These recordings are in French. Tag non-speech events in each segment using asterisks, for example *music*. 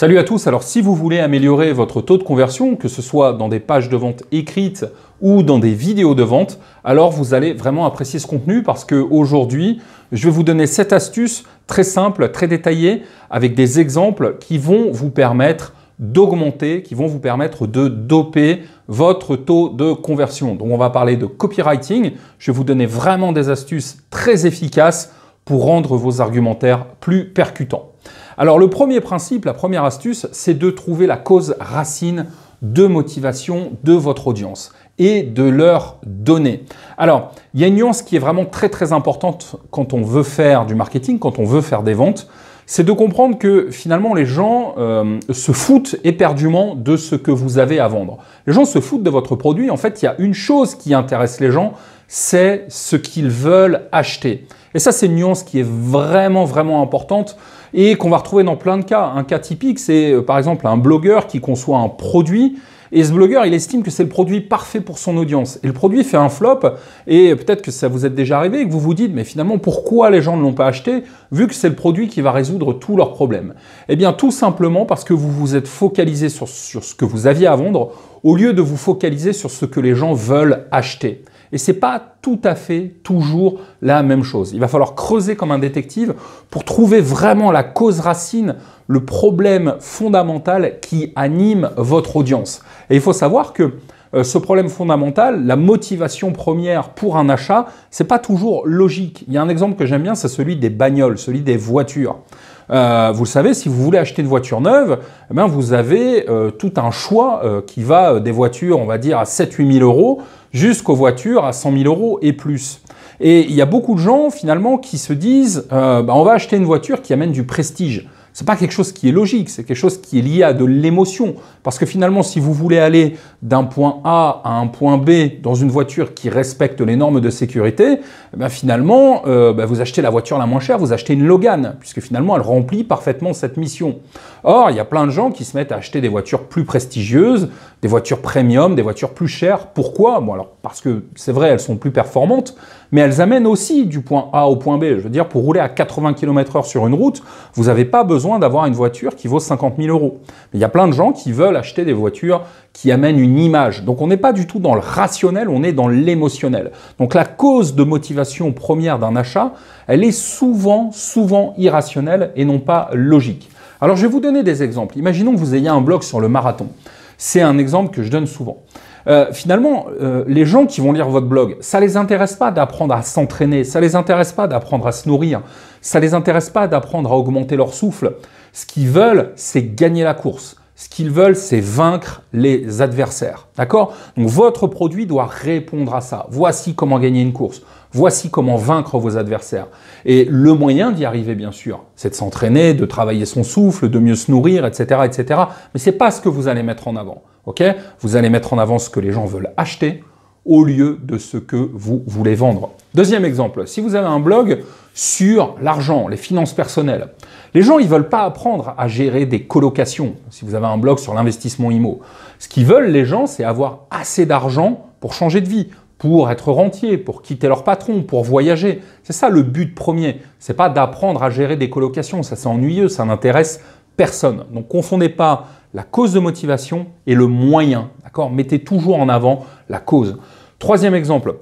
Salut à tous, alors si vous voulez améliorer votre taux de conversion, que ce soit dans des pages de vente écrites ou dans des vidéos de vente, alors vous allez vraiment apprécier ce contenu parce qu'aujourd'hui, je vais vous donner cette astuce très simple, très détaillée, avec des exemples qui vont vous permettre d'augmenter, qui vont vous permettre de doper votre taux de conversion. Donc on va parler de copywriting, je vais vous donner vraiment des astuces très efficaces pour rendre vos argumentaires plus percutants. Alors le premier principe, la première astuce, c'est de trouver la cause racine de motivation de votre audience et de leur donner. Alors, il y a une nuance qui est vraiment très très importante quand on veut faire du marketing, quand on veut faire des ventes, c'est de comprendre que finalement les gens euh, se foutent éperdument de ce que vous avez à vendre. Les gens se foutent de votre produit, en fait il y a une chose qui intéresse les gens, c'est ce qu'ils veulent acheter. Et ça c'est une nuance qui est vraiment vraiment importante et qu'on va retrouver dans plein de cas. Un cas typique, c'est euh, par exemple un blogueur qui conçoit un produit et ce blogueur, il estime que c'est le produit parfait pour son audience. Et le produit fait un flop, et peut-être que ça vous est déjà arrivé, et que vous vous dites, mais finalement, pourquoi les gens ne l'ont pas acheté, vu que c'est le produit qui va résoudre tous leurs problèmes Eh bien, tout simplement parce que vous vous êtes focalisé sur, sur ce que vous aviez à vendre, au lieu de vous focaliser sur ce que les gens veulent acheter. Et n'est pas tout à fait toujours la même chose. Il va falloir creuser comme un détective pour trouver vraiment la cause racine, le problème fondamental qui anime votre audience. Et il faut savoir que euh, ce problème fondamental, la motivation première pour un achat, ce n'est pas toujours logique. Il y a un exemple que j'aime bien, c'est celui des bagnoles, celui des voitures. Euh, vous le savez, si vous voulez acheter une voiture neuve, eh ben, vous avez euh, tout un choix qui va des voitures, on va dire, à 7-8 000 euros jusqu'aux voitures à 100 000 euros et plus. Et il y a beaucoup de gens finalement qui se disent euh, bah, on va acheter une voiture qui amène du prestige n'est pas quelque chose qui est logique, c'est quelque chose qui est lié à de l'émotion. Parce que finalement, si vous voulez aller d'un point A à un point B dans une voiture qui respecte les normes de sécurité, eh ben, finalement, euh, ben, vous achetez la voiture la moins chère, vous achetez une Logan, puisque finalement, elle remplit parfaitement cette mission. Or, il y a plein de gens qui se mettent à acheter des voitures plus prestigieuses, des voitures premium, des voitures plus chères. Pourquoi alors, parce que c'est vrai, elles sont plus performantes, mais elles amènent aussi du point A au point B. Je veux dire, pour rouler à 80 km/h sur une route, vous n'avez pas besoin d'avoir une voiture qui vaut 50 000 euros. Mais il y a plein de gens qui veulent acheter des voitures qui amènent une image. Donc on n'est pas du tout dans le rationnel, on est dans l'émotionnel. Donc la cause de motivation première d'un achat, elle est souvent, souvent irrationnelle et non pas logique. Alors je vais vous donner des exemples. Imaginons que vous ayez un blog sur le marathon. C'est un exemple que je donne souvent. Euh, finalement, euh, les gens qui vont lire votre blog, ça les intéresse pas d'apprendre à s'entraîner, ça les intéresse pas d'apprendre à se nourrir, ça les intéresse pas d'apprendre à augmenter leur souffle. Ce qu'ils veulent, c'est gagner la course. Ce qu'ils veulent, c'est vaincre les adversaires. D'accord Donc votre produit doit répondre à ça. Voici comment gagner une course. Voici comment vaincre vos adversaires. Et le moyen d'y arriver, bien sûr, c'est de s'entraîner, de travailler son souffle, de mieux se nourrir, etc., etc. Mais n'est pas ce que vous allez mettre en avant. Ok Vous allez mettre en avant ce que les gens veulent acheter au lieu de ce que vous voulez vendre. Deuxième exemple, si vous avez un blog, sur l'argent, les finances personnelles. Les gens, ils ne veulent pas apprendre à gérer des colocations, si vous avez un blog sur l'investissement IMO. Ce qu'ils veulent, les gens, c'est avoir assez d'argent pour changer de vie, pour être rentier, pour quitter leur patron, pour voyager. C'est ça le but premier. C'est pas d'apprendre à gérer des colocations, ça c'est ennuyeux, ça n'intéresse personne. Donc confondez pas la cause de motivation et le moyen, d'accord Mettez toujours en avant la cause. Troisième exemple,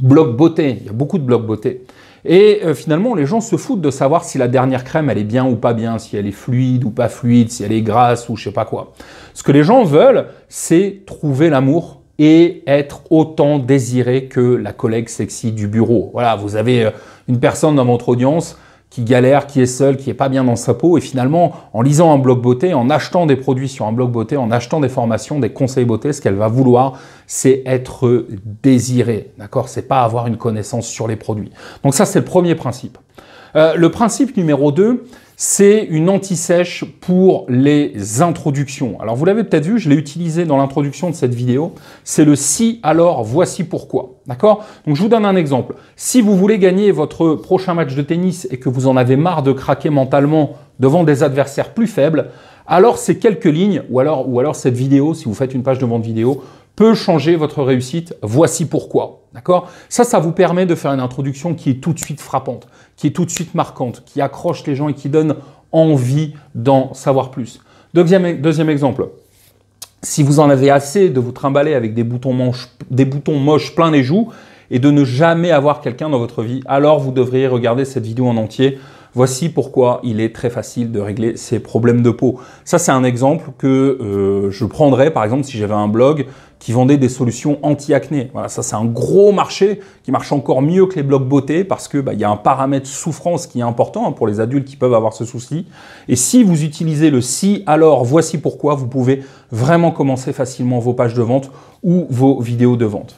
blog beauté. Il y a beaucoup de blogs beauté. Et euh, finalement, les gens se foutent de savoir si la dernière crème, elle est bien ou pas bien, si elle est fluide ou pas fluide, si elle est grasse ou je sais pas quoi. Ce que les gens veulent, c'est trouver l'amour et être autant désiré que la collègue sexy du bureau. Voilà, vous avez euh, une personne dans votre audience qui galère, qui est seul, qui n'est pas bien dans sa peau. Et finalement, en lisant un blog beauté, en achetant des produits sur un blog beauté, en achetant des formations, des conseils beauté, ce qu'elle va vouloir, c'est être désirée. D'accord C'est pas avoir une connaissance sur les produits. Donc ça, c'est le premier principe. Euh, le principe numéro 2, c'est une anti-sèche pour les introductions. Alors vous l'avez peut-être vu, je l'ai utilisé dans l'introduction de cette vidéo, c'est le si alors voici pourquoi. D'accord Donc je vous donne un exemple. Si vous voulez gagner votre prochain match de tennis et que vous en avez marre de craquer mentalement devant des adversaires plus faibles, alors ces quelques lignes ou alors ou alors cette vidéo si vous faites une page de vente vidéo peut changer votre réussite. Voici pourquoi. D'accord Ça, ça vous permet de faire une introduction qui est tout de suite frappante, qui est tout de suite marquante, qui accroche les gens et qui donne envie d'en savoir plus. Deuxième, deuxième exemple. Si vous en avez assez de vous trimballer avec des boutons, manches, des boutons moches plein les joues et de ne jamais avoir quelqu'un dans votre vie, alors vous devriez regarder cette vidéo en entier. Voici pourquoi il est très facile de régler ces problèmes de peau. Ça, c'est un exemple que euh, je prendrais, par exemple, si j'avais un blog qui vendait des solutions anti-acné. Voilà, ça c'est un gros marché qui marche encore mieux que les blocs beauté parce que bah, il y a un paramètre souffrance qui est important hein, pour les adultes qui peuvent avoir ce souci. Et si vous utilisez le si alors voici pourquoi, vous pouvez vraiment commencer facilement vos pages de vente ou vos vidéos de vente.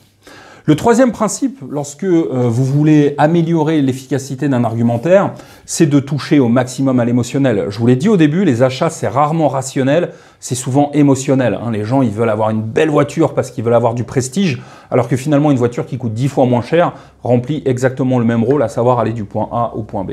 Le troisième principe, lorsque euh, vous voulez améliorer l'efficacité d'un argumentaire, c'est de toucher au maximum à l'émotionnel. Je vous l'ai dit au début, les achats, c'est rarement rationnel, c'est souvent émotionnel. Hein. Les gens, ils veulent avoir une belle voiture parce qu'ils veulent avoir du prestige, alors que finalement, une voiture qui coûte 10 fois moins cher remplit exactement le même rôle, à savoir aller du point A au point B.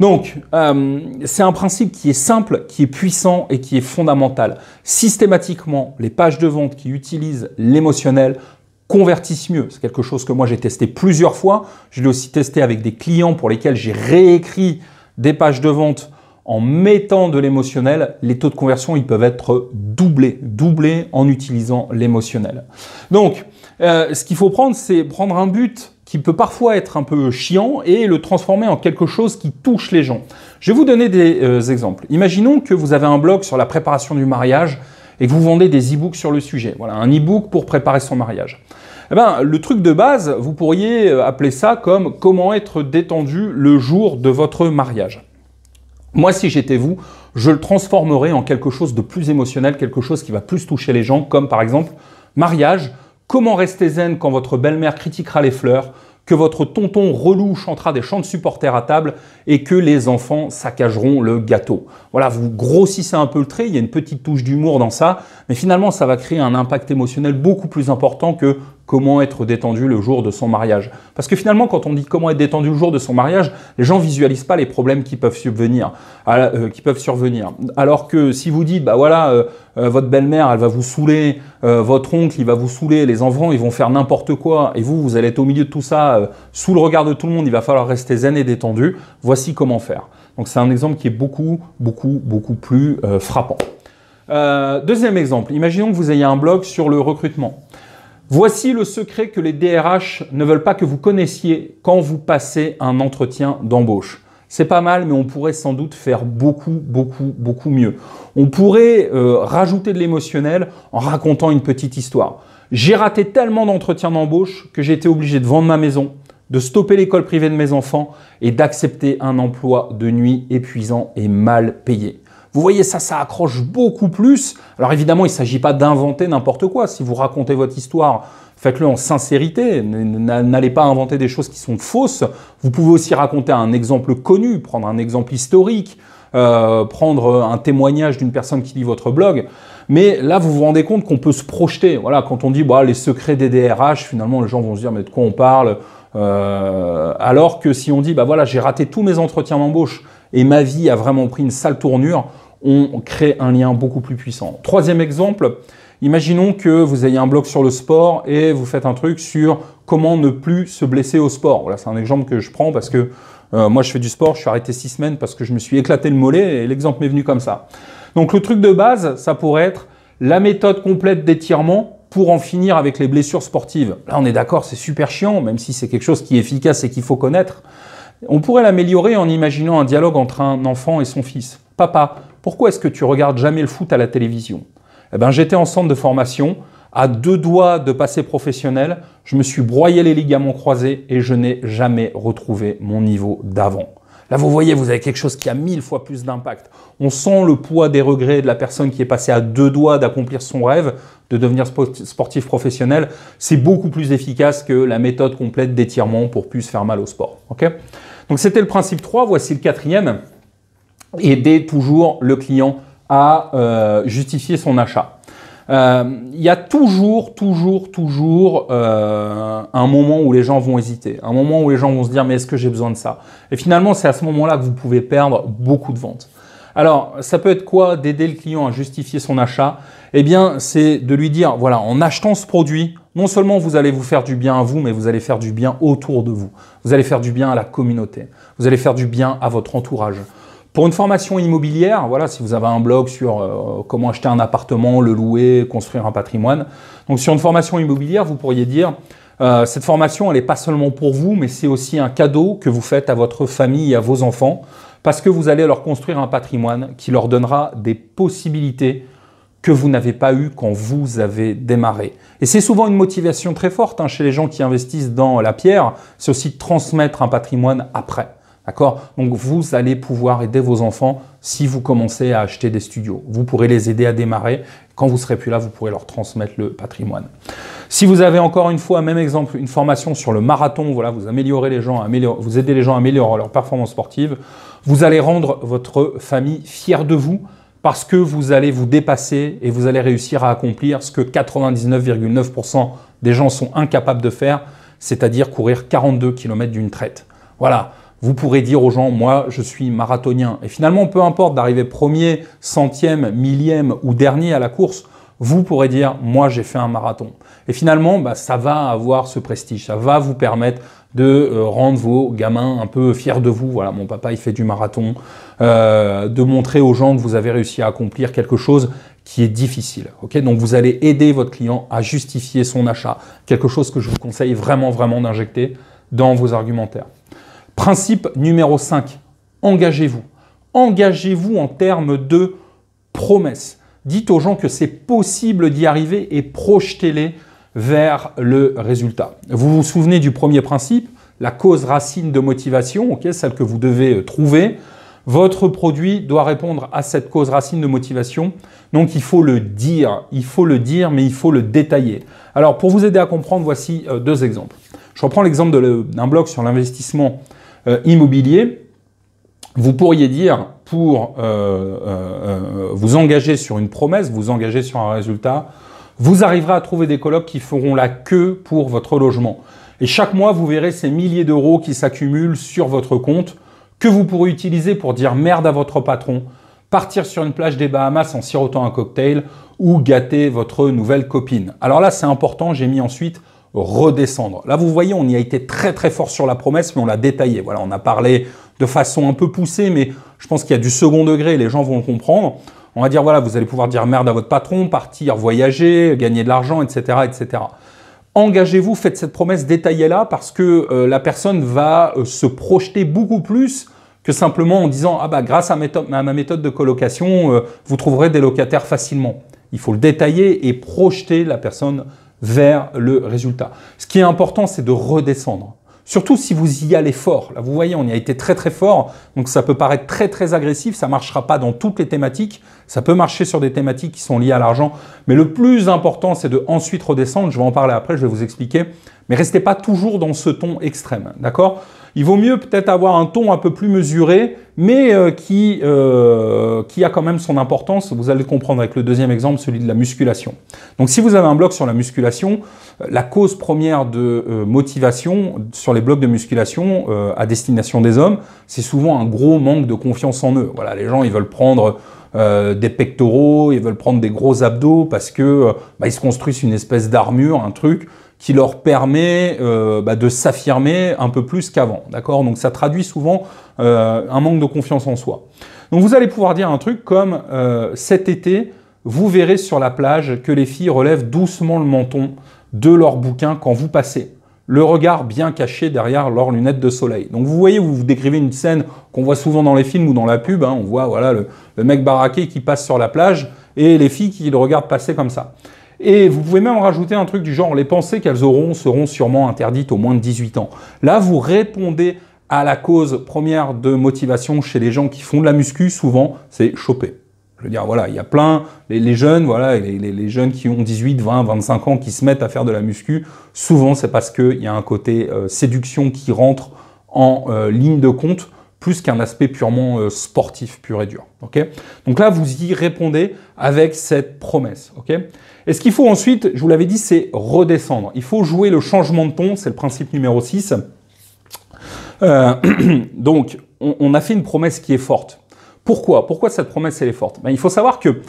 Donc, euh, c'est un principe qui est simple, qui est puissant et qui est fondamental. Systématiquement, les pages de vente qui utilisent l'émotionnel convertissent mieux. C'est quelque chose que moi j'ai testé plusieurs fois. Je l'ai aussi testé avec des clients pour lesquels j'ai réécrit des pages de vente en mettant de l'émotionnel. Les taux de conversion, ils peuvent être doublés, doublés en utilisant l'émotionnel. Donc, euh, ce qu'il faut prendre, c'est prendre un but qui peut parfois être un peu chiant et le transformer en quelque chose qui touche les gens. Je vais vous donner des euh, exemples. Imaginons que vous avez un blog sur la préparation du mariage et vous vendez des e-books sur le sujet. Voilà, un e-book pour préparer son mariage. Eh ben, le truc de base, vous pourriez euh, appeler ça comme comment être détendu le jour de votre mariage. Moi, si j'étais vous, je le transformerais en quelque chose de plus émotionnel, quelque chose qui va plus toucher les gens, comme par exemple mariage, comment rester zen quand votre belle-mère critiquera les fleurs, que votre tonton relou chantera des chants de supporters à table et que les enfants saccageront le gâteau. Voilà, vous grossissez un peu le trait, il y a une petite touche d'humour dans ça, mais finalement ça va créer un impact émotionnel beaucoup plus important que comment être détendu le jour de son mariage. Parce que finalement, quand on dit comment être détendu le jour de son mariage, les gens visualisent pas les problèmes qui peuvent euh, survenir. Alors que si vous dites, bah voilà, euh, euh, votre belle-mère, elle va vous saouler, votre oncle, il va vous saouler, les enfants, ils vont faire n'importe quoi, et vous, vous allez être au milieu de tout ça, sous le regard de tout le monde, il va falloir rester zen et détendu. Voici comment faire. Donc c'est un exemple qui est beaucoup, beaucoup, beaucoup plus frappant. deuxième exemple, imaginons que vous ayez un blog sur le recrutement. Voici le secret que les DRH ne veulent pas que vous connaissiez quand vous passez un entretien d'embauche. C'est pas mal, mais on pourrait sans doute faire beaucoup, beaucoup, beaucoup mieux. On pourrait euh, rajouter de l'émotionnel en racontant une petite histoire. J'ai raté tellement d'entretiens d'embauche que j'ai été obligé de vendre ma maison, de stopper l'école privée de mes enfants et d'accepter un emploi de nuit épuisant et mal payé. Vous voyez, ça, ça accroche beaucoup plus. Alors évidemment, il ne s'agit pas d'inventer n'importe quoi. Si vous racontez votre histoire, faites-le en sincérité. N'allez pas inventer des choses qui sont fausses. Vous pouvez aussi raconter un exemple connu, prendre un exemple historique, euh, prendre un témoignage d'une personne qui lit votre blog. Mais là, vous vous rendez compte qu'on peut se projeter. Voilà, quand on dit bah, les secrets des DRH, finalement, les gens vont se dire mais de quoi on parle euh, Alors que si on dit bah voilà, j'ai raté tous mes entretiens d'embauche et ma vie a vraiment pris une sale tournure, on crée un lien beaucoup plus puissant. Troisième exemple, imaginons que vous ayez un blog sur le sport et vous faites un truc sur comment ne plus se blesser au sport. Voilà, c'est un exemple que je prends parce que euh, moi je fais du sport, je suis arrêté six semaines parce que je me suis éclaté le mollet et l'exemple m'est venu comme ça. Donc le truc de base, ça pourrait être la méthode complète d'étirement pour en finir avec les blessures sportives. Là, on est d'accord, c'est super chiant, même si c'est quelque chose qui est efficace et qu'il faut connaître. On pourrait l'améliorer en imaginant un dialogue entre un enfant et son fils. Papa, pourquoi est-ce que tu regardes jamais le foot à la télévision eh ben, J'étais en centre de formation, à deux doigts de passer professionnel, je me suis broyé les ligaments croisés et je n'ai jamais retrouvé mon niveau d'avant. Là, vous voyez, vous avez quelque chose qui a mille fois plus d'impact. On sent le poids des regrets de la personne qui est passée à deux doigts d'accomplir son rêve, de devenir sportif professionnel. C'est beaucoup plus efficace que la méthode complète d'étirement pour plus faire mal au sport. Donc, c'était le principe 3. Voici le quatrième aider toujours le client à euh, justifier son achat. Euh, il y a toujours, toujours, toujours euh, un moment où les gens vont hésiter, un moment où les gens vont se dire mais est-ce que j'ai besoin de ça Et finalement, c'est à ce moment-là que vous pouvez perdre beaucoup de ventes. Alors, ça peut être quoi d'aider le client à justifier son achat Eh bien, c'est de lui dire, voilà, en achetant ce produit, non seulement vous allez vous faire du bien à vous, mais vous allez faire du bien autour de vous. Vous allez faire du bien à la communauté. Vous allez faire du bien à votre entourage. Pour une formation immobilière, voilà, si vous avez un blog sur euh, comment acheter un appartement, le louer, construire un patrimoine, donc sur une formation immobilière, vous pourriez dire euh, cette formation, elle n'est pas seulement pour vous, mais c'est aussi un cadeau que vous faites à votre famille et à vos enfants, parce que vous allez leur construire un patrimoine qui leur donnera des possibilités que vous n'avez pas eu quand vous avez démarré. Et c'est souvent une motivation très forte hein, chez les gens qui investissent dans la pierre, c'est aussi de transmettre un patrimoine après. D'accord Donc vous allez pouvoir aider vos enfants si vous commencez à acheter des studios. Vous pourrez les aider à démarrer. Quand vous serez plus là, vous pourrez leur transmettre le patrimoine. Si vous avez encore une fois, même exemple, une formation sur le marathon, voilà, vous améliorez les gens, vous aidez les gens à améliorer leur performance sportive, vous allez rendre votre famille fière de vous parce que vous allez vous dépasser et vous allez réussir à accomplir ce que 99,9% des gens sont incapables de faire, c'est-à-dire courir 42 km d'une traite. Voilà vous pourrez dire aux gens, moi, je suis marathonien. Et finalement, peu importe d'arriver premier, centième, millième ou dernier à la course, vous pourrez dire, moi, j'ai fait un marathon. Et finalement, bah, ça va avoir ce prestige, ça va vous permettre de euh, rendre vos gamins un peu fiers de vous. Voilà, mon papa, il fait du marathon. Euh, de montrer aux gens que vous avez réussi à accomplir quelque chose qui est difficile. Okay Donc, vous allez aider votre client à justifier son achat. Quelque chose que je vous conseille vraiment, vraiment d'injecter dans vos argumentaires. Principe numéro 5, engagez-vous. Engagez-vous en termes de promesses. Dites aux gens que c'est possible d'y arriver et projetez-les vers le résultat. Vous vous souvenez du premier principe, la cause racine de motivation, celle que vous devez euh, trouver. Votre produit doit répondre à cette cause racine de motivation. Donc il faut le dire, il faut le dire, mais il faut le détailler. Alors pour vous aider à comprendre, voici euh, deux exemples. Je reprends l'exemple d'un blog sur l'investissement euh, immobilier, vous pourriez dire pour euh, euh, vous engager sur une promesse, vous engager sur un résultat, vous arriverez à trouver des colocs qui feront la queue pour votre logement. Et chaque mois, vous verrez ces milliers d'euros qui s'accumulent sur votre compte que vous pourrez utiliser pour dire merde à votre patron, partir sur une plage des Bahamas en sirotant un cocktail ou gâter votre nouvelle copine. Alors là, c'est important, j'ai mis ensuite redescendre. Là, vous voyez, on y a été très très fort sur la promesse, mais on l'a détaillé. Voilà, on a parlé de façon un peu poussée, mais je pense qu'il y a du second degré, les gens vont le comprendre. On va dire, voilà, vous allez pouvoir dire merde à votre patron, partir, voyager, gagner de l'argent, etc., etc. Engagez-vous, faites cette promesse, détaillez-la, parce que euh, la personne va euh, se projeter beaucoup plus que simplement en disant, ah bah grâce à, ma méthode de colocation, euh, vous trouverez des locataires facilement. Il faut le détailler et projeter la personne vers le résultat. Ce qui est important, c'est de redescendre. Surtout si vous y allez fort. Là, vous voyez, on y a été très très fort, donc ça peut paraître très très agressif, ça ne marchera pas dans toutes les thématiques, ça peut marcher sur des thématiques qui sont liées à l'argent, mais le plus important, c'est de ensuite redescendre, je vais en parler après, je vais vous expliquer, mais restez pas toujours dans ce ton extrême, d'accord il vaut mieux peut-être avoir un ton un peu plus mesuré, mais euh, qui, euh, qui a quand même son importance. Vous allez comprendre avec le deuxième exemple, celui de la musculation. Donc si vous avez un bloc sur la musculation, euh, la cause première de motivation sur les blocs de musculation à destination des hommes, c'est souvent un gros manque de confiance en eux. Voilà, les gens, ils veulent prendre... des pectoraux, ils veulent prendre des gros abdos parce que bah, ils se construisent une espèce d'armure, un truc qui leur permet euh, bah, de s'affirmer un peu plus qu'avant. D'accord Donc ça traduit souvent euh, un manque de confiance en soi. Donc vous allez pouvoir dire un truc comme euh, cet été, vous verrez sur la plage que les filles relèvent doucement le menton de leur bouquin quand vous passez le regard bien caché derrière leurs lunettes de soleil. Donc vous voyez, vous, vous décrivez une scène qu'on voit souvent dans les films ou dans la pub, hein. on voit voilà le, le, mec baraqué qui passe sur la plage et les filles qui le regardent passer comme ça. Et vous pouvez même rajouter un truc du genre les pensées qu'elles auront seront sûrement interdites au moins de 18 ans. Là, vous répondez à la cause première de motivation chez les gens qui font de la muscu, souvent, c'est choper. Je veux dire, voilà, il y a plein, les, jeunes, voilà, les, jeunes qui ont 18, 20, 25 ans, qui se mettent à faire de la muscu, souvent c'est parce qu'il y a un côté euh, séduction qui rentre en euh, ligne de compte, plus qu'un aspect purement euh, sportif, pur et dur. ok Donc là, vous y répondez avec cette promesse. ok et ce qu'il faut ensuite, je vous l'avais dit, c'est redescendre. Il faut jouer le changement de ton, c'est le principe numéro 6. Euh, *clears throat* donc, on, a fait une promesse qui est forte. Pourquoi Pourquoi cette promesse, elle est forte ben, Il faut savoir que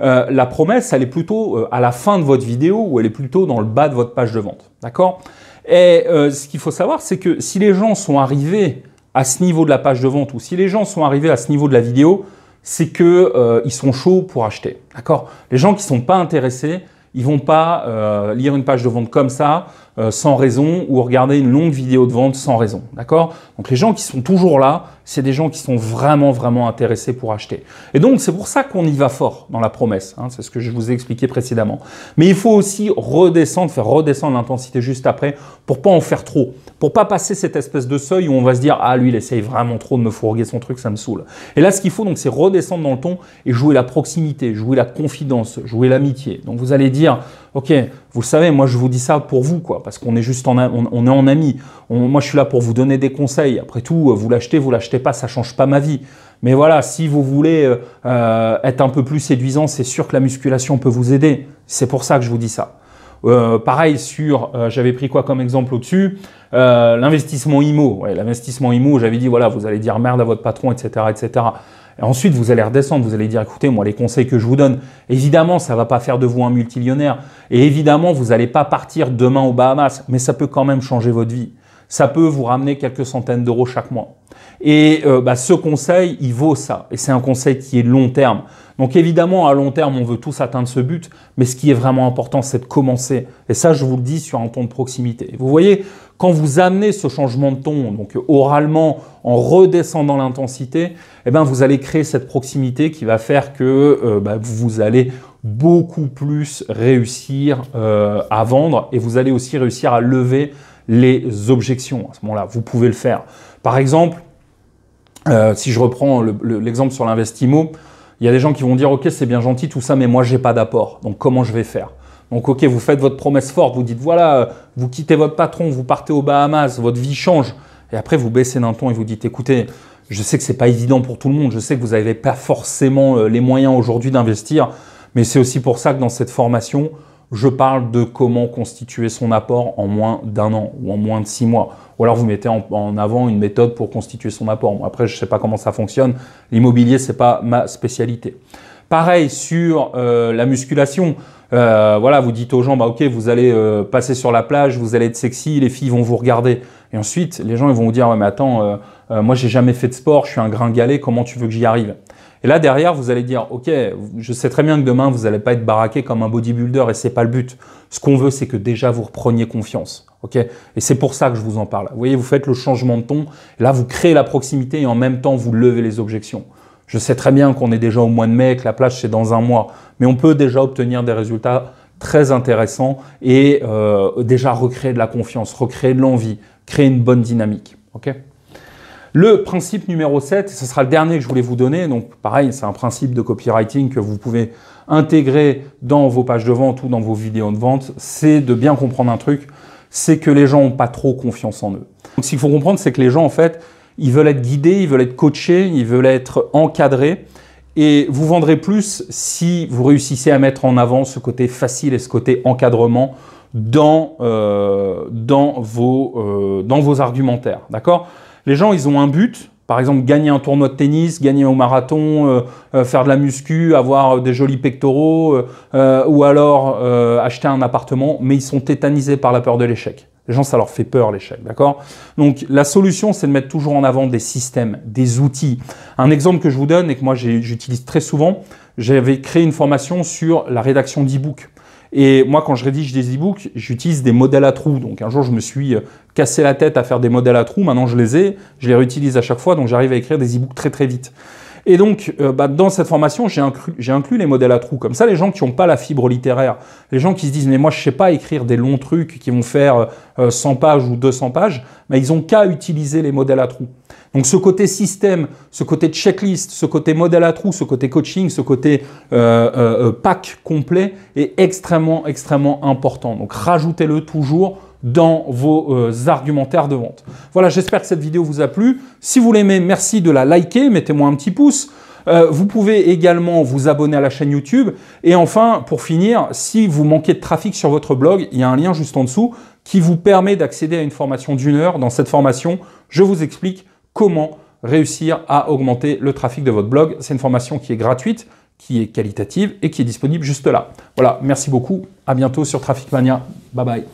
euh, la promesse, elle est plutôt euh, à la fin de votre vidéo ou elle est plutôt dans le bas de votre page de vente. D'accord Et ce qu'il faut savoir, c'est que si les gens sont arrivés à ce niveau de la page de vente ou si les gens sont arrivés à ce niveau de la vidéo, c'est que euh, ils sont chauds pour acheter. D'accord Les gens qui ne sont pas intéressés, ils vont pas euh, lire une page de vente comme ça, euh, sans raison ou regarder une longue vidéo de vente sans raison. D'accord Donc les gens qui sont toujours là, c'est des gens qui sont vraiment, vraiment intéressés pour acheter. Et donc c'est pour ça qu'on y va fort dans la promesse. Hein, c'est ce que je vous ai expliqué précédemment. Mais il faut aussi redescendre, faire redescendre l'intensité juste après pour pas en faire trop. Pour pas passer cette espèce de seuil où on va se dire Ah lui, il essaye vraiment trop de me fourguer son truc, ça me saoule. Et là, ce qu'il faut, donc, c'est redescendre dans le ton et jouer la proximité, jouer la confidence, jouer l'amitié. Donc vous allez dire Ok, vous savez, moi je vous dis ça pour vous, quoi, parce qu'on est juste en, on, est en ami. moi je suis là pour vous donner des conseils. Après tout, euh, vous l'achetez, vous l'achetez pas, ça change pas ma vie. Mais voilà, si vous voulez euh, euh, être un peu plus séduisant, c'est sûr que la musculation peut vous aider. C'est pour ça que je vous dis ça. pareil sur, j'avais pris quoi comme exemple au-dessus L'investissement IMO. Ouais, L'investissement IMO, j'avais dit, voilà, vous allez dire merde à votre patron, etc. etc ensuite, vous allez redescendre, vous allez dire, écoutez, moi, les conseils que je vous donne, évidemment, ça ne va pas faire de vous un multimillionnaire. Et évidemment, vous n'allez pas partir demain aux Bahamas, mais ça peut quand même changer votre vie. Ça peut vous ramener quelques centaines d'euros chaque mois. Et euh, bah, ce conseil, il vaut ça. Et c'est un conseil qui est long terme. Donc évidemment, à long terme, on veut tous atteindre ce but, mais ce qui est vraiment important, c'est de commencer. Et ça, je vous le dis sur un ton de proximité. Vous voyez, quand vous amenez ce changement de ton, donc oralement, en redescendant l'intensité, eh ben vous allez créer cette proximité qui va faire que euh, bah, vous allez beaucoup plus réussir euh, à vendre et vous allez aussi réussir à lever les objections. À ce moment-là, vous pouvez le faire. Par exemple, euh, si je reprends l'exemple sur l'investimo, il y a des gens qui vont dire ok c'est bien gentil tout ça mais moi je j'ai pas d'apport donc comment je vais faire donc ok, vous faites votre promesse forte, vous dites voilà, euh, vous quittez votre patron, vous partez aux Bahamas, votre vie change. Et après, vous baissez d'un ton et vous dites écoutez, je sais que ce n'est pas évident pour tout le monde, je sais que vous n'avez pas forcément euh, les moyens aujourd'hui d'investir, mais c'est aussi pour ça que dans cette formation, je parle de comment constituer son apport en moins d'un an ou en moins de six mois. Ou alors vous mettez en, avant une méthode pour constituer son apport. après, je ne sais pas comment ça fonctionne. L'immobilier, ce n'est pas ma spécialité. Pareil sur euh, la musculation. Euh, voilà, vous dites aux gens, bah ok, vous allez euh, passer sur la plage, vous allez être sexy, les filles vont vous regarder. Et ensuite, les gens ils vont vous dire, ouais, mais attends, euh, moi j'ai jamais fait de sport, je suis un gringalet, comment tu veux que j'y arrive Et là derrière, vous allez dire, ok, je sais très bien que demain vous n'allez pas être baraqué comme un bodybuilder et c'est pas le but. Ce qu'on veut, c'est que déjà vous repreniez confiance. ok et c'est pour ça que je vous en parle. Vous voyez, vous faites le changement de ton. Là, vous créez la proximité et en même temps, vous levez les objections. Je sais très bien qu'on est déjà au mois de mai, que la plage c'est dans un mois, mais on peut déjà obtenir des résultats très intéressants et euh, déjà recréer de la confiance, recréer de l'envie, créer une bonne dynamique. Ok le principe numéro 7, ce sera le dernier que je voulais vous donner, donc pareil, c'est un principe de copywriting que vous pouvez intégrer dans vos pages de vente ou dans vos vidéos de vente, c'est de bien comprendre un truc, c'est que les gens n'ont pas trop confiance en eux. Donc, ce qu'il faut comprendre, c'est que les gens, en fait, ils veulent être guidés, ils veulent être coachés, ils veulent être encadrés. Et vous vendrez plus si vous réussissez à mettre en avant ce côté facile et ce côté encadrement dans, euh, dans, vos, euh, dans vos argumentaires. D'accord Les gens, ils ont un but. Par exemple, gagner un tournoi de tennis, gagner au marathon, euh, faire de la muscu, avoir des jolis pectoraux, ou alors acheter un appartement, mais ils sont tétanisés par la peur de l'échec. Les gens, ça leur fait peur l'échec, d'accord Donc la solution, c'est de mettre toujours en avant des systèmes, des outils. Un exemple que je vous donne et que moi j'utilise très souvent, j'avais créé une formation sur la rédaction d'e-books. Et moi, quand je rédige des e-books, j'utilise des modèles à trous. Donc un jour, je me suis euh, cassé la tête à faire des modèles à trous. Maintenant, je les ai, je les réutilise à chaque fois, donc j'arrive à écrire des e-books très très vite. Et donc, euh, bah, dans cette formation, j'ai inclus, les modèles à trous. Comme ça, les gens qui n'ont pas la fibre littéraire, les gens qui se disent, mais moi, je ne sais pas écrire des longs trucs qui vont faire 100 euh, pages ou 200 pages, mais ils n'ont qu'à utiliser les modèles à trous. Donc, ce côté système, ce côté checklist, ce côté modèle à trous, ce côté coaching, ce côté euh, pack complet est extrêmement, extrêmement important. Donc, rajoutez-le toujours dans vos euh, argumentaires de vente. Voilà, j'espère que cette vidéo vous a plu. Si vous l'aimez, merci de la liker, mettez-moi un petit pouce. Euh, vous pouvez également vous abonner à la chaîne YouTube. Et enfin, pour finir, si vous manquez de trafic sur votre blog, il y a un lien juste en dessous qui vous permet d'accéder à une formation d'une heure. Dans cette formation, je vous explique comment réussir à augmenter le trafic de votre blog. C'est une formation qui est gratuite, qui est qualitative et qui est disponible juste là. Voilà, merci beaucoup. À bientôt sur Traffic Mania. Bye bye.